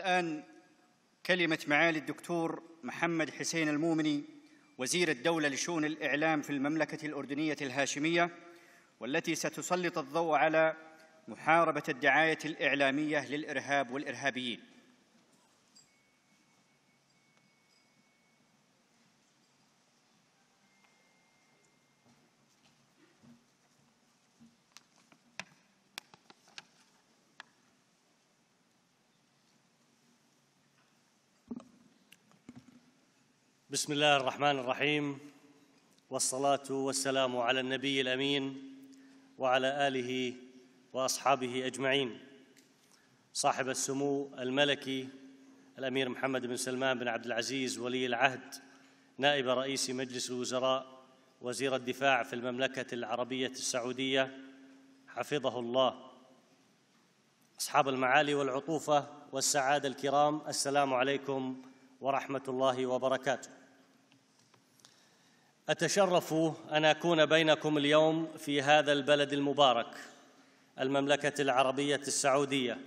الآن كلمة معالي الدكتور محمد حسين المؤمني وزير الدولة لشؤون الإعلام في المملكة الأردنية الهاشمية والتي ستسلط الضوء على محاربة الدعاية الإعلامية للإرهاب والإرهابيين بسم الله الرحمن الرحيم والصلاة والسلام على النبي الأمين وعلى آله وأصحابه أجمعين صاحب السمو الملكي الأمير محمد بن سلمان بن عبد العزيز ولي العهد نائب رئيس مجلس الوزراء وزير الدفاع في المملكة العربية السعودية حفظه الله أصحاب المعالي والعطوفة والسعادة الكرام السلام عليكم ورحمة الله وبركاته أتشرف أن أكون بينكم اليوم في هذا البلد المبارك المملكة العربية السعودية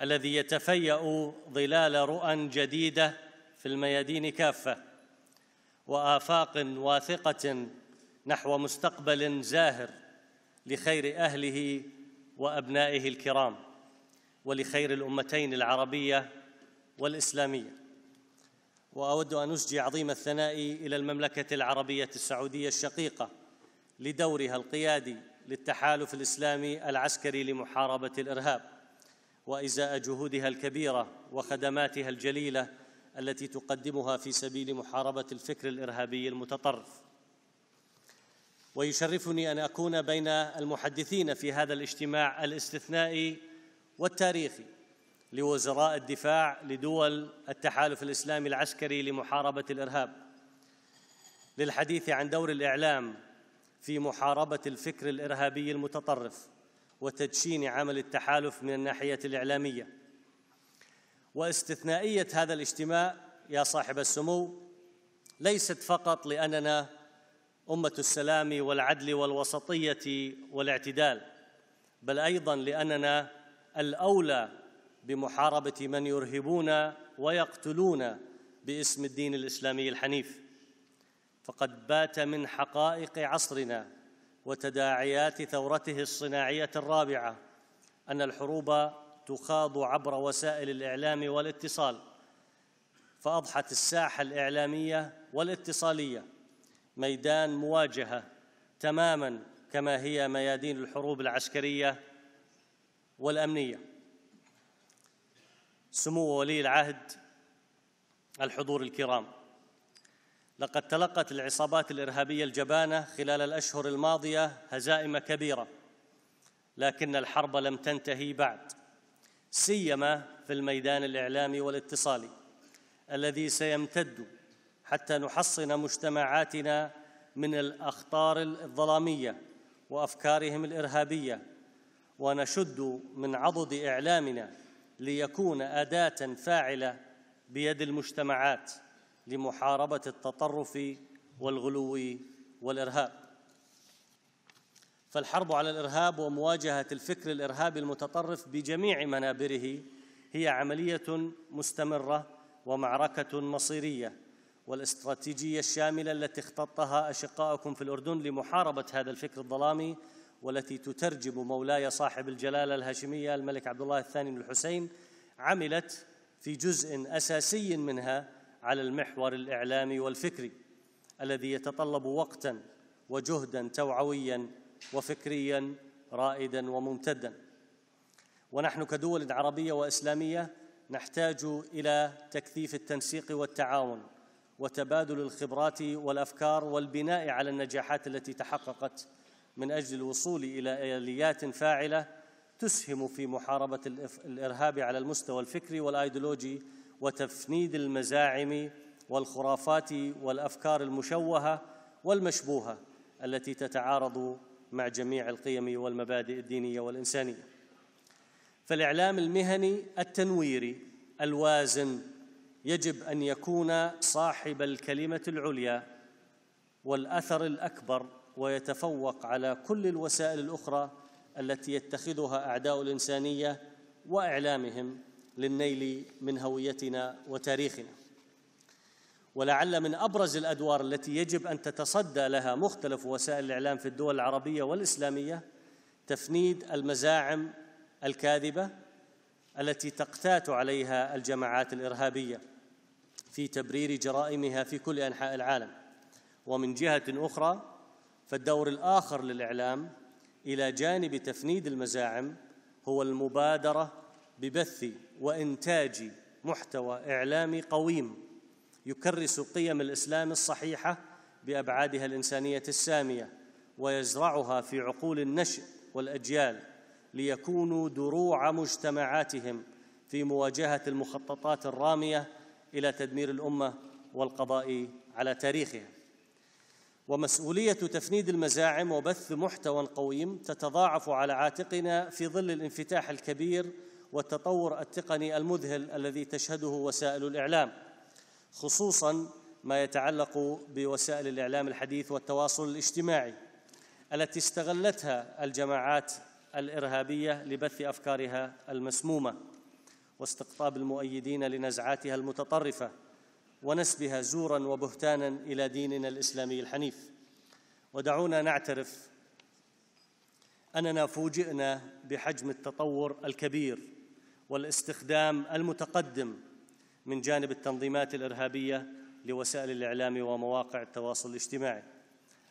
الذي يتفيأ ظلال رؤى جديدة في الميادين كافة وآفاق واثقة نحو مستقبل زاهر لخير أهله وأبنائه الكرام ولخير الأمتين العربية والإسلامية واود ان اسجي عظيم الثناء الى المملكه العربيه السعوديه الشقيقه لدورها القيادي للتحالف الاسلامي العسكري لمحاربه الارهاب وازاء جهودها الكبيره وخدماتها الجليله التي تقدمها في سبيل محاربه الفكر الارهابي المتطرف ويشرفني ان اكون بين المحدثين في هذا الاجتماع الاستثنائي والتاريخي لوزراء الدفاع لدول التحالف الاسلامي العسكري لمحاربه الارهاب للحديث عن دور الاعلام في محاربه الفكر الارهابي المتطرف وتدشين عمل التحالف من الناحيه الاعلاميه واستثنائيه هذا الاجتماع يا صاحب السمو ليست فقط لاننا امه السلام والعدل والوسطيه والاعتدال بل ايضا لاننا الاولى بمحاربه من يرهبون ويقتلون باسم الدين الاسلامي الحنيف فقد بات من حقائق عصرنا وتداعيات ثورته الصناعيه الرابعه ان الحروب تخاض عبر وسائل الاعلام والاتصال فاضحت الساحه الاعلاميه والاتصاليه ميدان مواجهه تماما كما هي ميادين الحروب العسكريه والامنيه سمو ولي العهد الحضور الكرام لقد تلقت العصابات الارهابيه الجبانه خلال الاشهر الماضيه هزائم كبيره لكن الحرب لم تنتهي بعد سيما في الميدان الاعلامي والاتصالي الذي سيمتد حتى نحصن مجتمعاتنا من الاخطار الظلاميه وافكارهم الارهابيه ونشد من عضد اعلامنا ليكون أداة فاعلة بيد المجتمعات لمحاربة التطرف والغلو والإرهاب فالحرب على الإرهاب ومواجهة الفكر الإرهابي المتطرف بجميع منابره هي عملية مستمرة ومعركة مصيرية والاستراتيجية الشاملة التي اختطها أشقاؤكم في الأردن لمحاربة هذا الفكر الظلامي والتي تترجم مولاي صاحب الجلاله الهاشميه الملك عبد الله الثاني بن الحسين عملت في جزء اساسي منها على المحور الاعلامي والفكري الذي يتطلب وقتا وجهدا توعويا وفكريا رائدا وممتدا ونحن كدول عربيه واسلاميه نحتاج الى تكثيف التنسيق والتعاون وتبادل الخبرات والافكار والبناء على النجاحات التي تحققت من اجل الوصول الى اليات فاعله تسهم في محاربه الارهاب على المستوى الفكري والايديولوجي وتفنيد المزاعم والخرافات والافكار المشوهه والمشبوهه التي تتعارض مع جميع القيم والمبادئ الدينيه والانسانيه. فالاعلام المهني التنويري الوازن يجب ان يكون صاحب الكلمه العليا والاثر الاكبر ويتفوق على كل الوسائل الاخرى التي يتخذها اعداء الانسانيه واعلامهم للنيل من هويتنا وتاريخنا ولعل من ابرز الادوار التي يجب ان تتصدى لها مختلف وسائل الاعلام في الدول العربيه والاسلاميه تفنيد المزاعم الكاذبه التي تقتات عليها الجماعات الارهابيه في تبرير جرائمها في كل انحاء العالم ومن جهه اخرى فالدور الآخر للإعلام إلى جانب تفنيد المزاعم هو المبادرة ببث وإنتاج محتوى إعلامي قويم يكرس قيم الإسلام الصحيحة بأبعادها الإنسانية السامية ويزرعها في عقول النشء والأجيال ليكونوا دروع مجتمعاتهم في مواجهة المخططات الرامية إلى تدمير الأمة والقضاء على تاريخها ومسؤوليه تفنيد المزاعم وبث محتوى قويم تتضاعف على عاتقنا في ظل الانفتاح الكبير والتطور التقني المذهل الذي تشهده وسائل الاعلام خصوصا ما يتعلق بوسائل الاعلام الحديث والتواصل الاجتماعي التي استغلتها الجماعات الارهابيه لبث افكارها المسمومه واستقطاب المؤيدين لنزعاتها المتطرفه ونسبها زورا وبهتانا الى ديننا الاسلامي الحنيف ودعونا نعترف اننا فوجئنا بحجم التطور الكبير والاستخدام المتقدم من جانب التنظيمات الارهابيه لوسائل الاعلام ومواقع التواصل الاجتماعي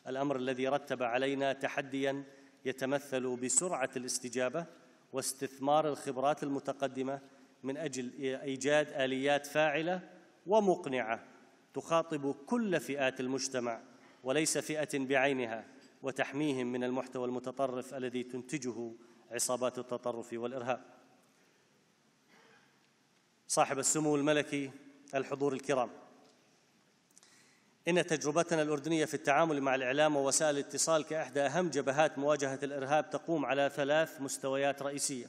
الامر الذي رتب علينا تحديا يتمثل بسرعه الاستجابه واستثمار الخبرات المتقدمه من اجل ايجاد اليات فاعله ومقنعه تخاطب كل فئات المجتمع وليس فئه بعينها وتحميهم من المحتوى المتطرف الذي تنتجه عصابات التطرف والارهاب صاحب السمو الملكي الحضور الكرام إن تجربتنا الأردنية في التعامل مع الإعلام ووسائل الاتصال كإحدى أهم جبهات مواجهة الإرهاب تقوم على ثلاث مستويات رئيسية.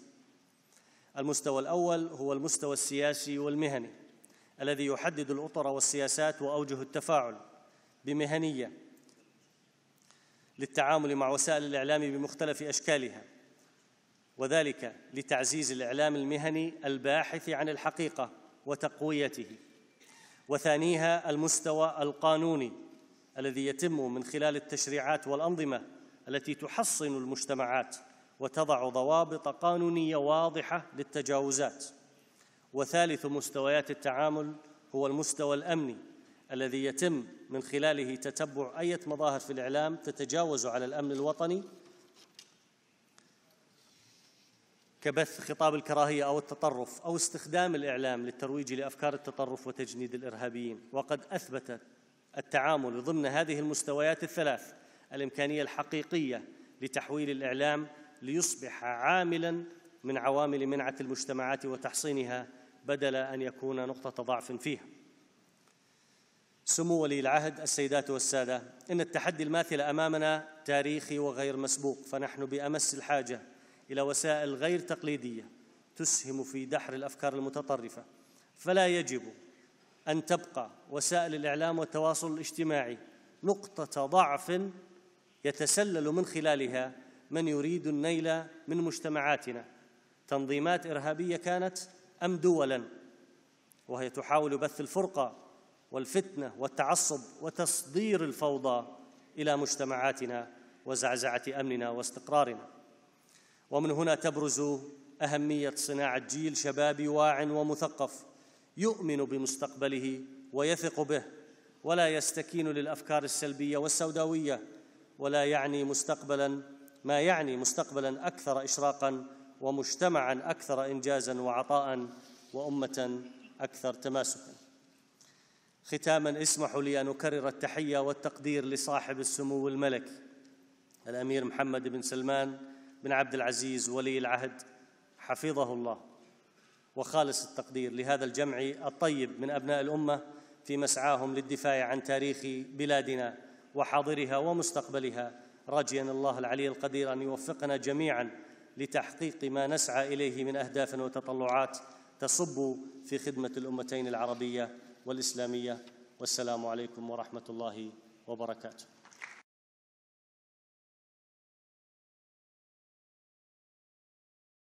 المستوى الأول هو المستوى السياسي والمهني، الذي يحدد الأطر والسياسات وأوجه التفاعل بمهنية للتعامل مع وسائل الإعلام بمختلف أشكالها وذلك لتعزيز الإعلام المهني الباحث عن الحقيقة وتقويته وثانيها المستوى القانوني الذي يتم من خلال التشريعات والأنظمة التي تحصن المجتمعات وتضع ضوابط قانونية واضحة للتجاوزات وثالث مستويات التعامل هو المستوى الامني الذي يتم من خلاله تتبع اي مظاهر في الاعلام تتجاوز على الامن الوطني كبث خطاب الكراهيه او التطرف او استخدام الاعلام للترويج لافكار التطرف وتجنيد الارهابيين وقد اثبت التعامل ضمن هذه المستويات الثلاث الامكانيه الحقيقيه لتحويل الاعلام ليصبح عاملا من عوامل منعه المجتمعات وتحصينها بدل أن يكون نقطة ضعف فيه سمو ولي العهد السيدات والسادة إن التحدي الماثل أمامنا تاريخي وغير مسبوق فنحن بأمس الحاجة إلى وسائل غير تقليدية تسهم في دحر الأفكار المتطرفة فلا يجب أن تبقى وسائل الإعلام والتواصل الاجتماعي نقطة ضعف يتسلل من خلالها من يريد النيل من مجتمعاتنا تنظيمات إرهابية كانت أم دولا وهي تحاول بث الفرقة والفتنة والتعصب وتصدير الفوضى إلى مجتمعاتنا وزعزعة أمننا واستقرارنا ومن هنا تبرز أهمية صناعة جيل شبابي واع ومثقف يؤمن بمستقبله ويثق به ولا يستكين للأفكار السلبية والسوداوية ولا يعني مستقبلا ما يعني مستقبلا أكثر إشراقا ومجتمعا اكثر انجازا وعطاء وامه اكثر تماسكا ختاما اسمحوا لي ان اكرر التحيه والتقدير لصاحب السمو الملكي الامير محمد بن سلمان بن عبد العزيز ولي العهد حفظه الله وخالص التقدير لهذا الجمع الطيب من ابناء الامه في مسعاهم للدفاع عن تاريخ بلادنا وحاضرها ومستقبلها راجيا الله العلي القدير ان يوفقنا جميعا لتحقيق ما نسعى اليه من اهداف وتطلعات تصب في خدمه الامتين العربيه والاسلاميه والسلام عليكم ورحمه الله وبركاته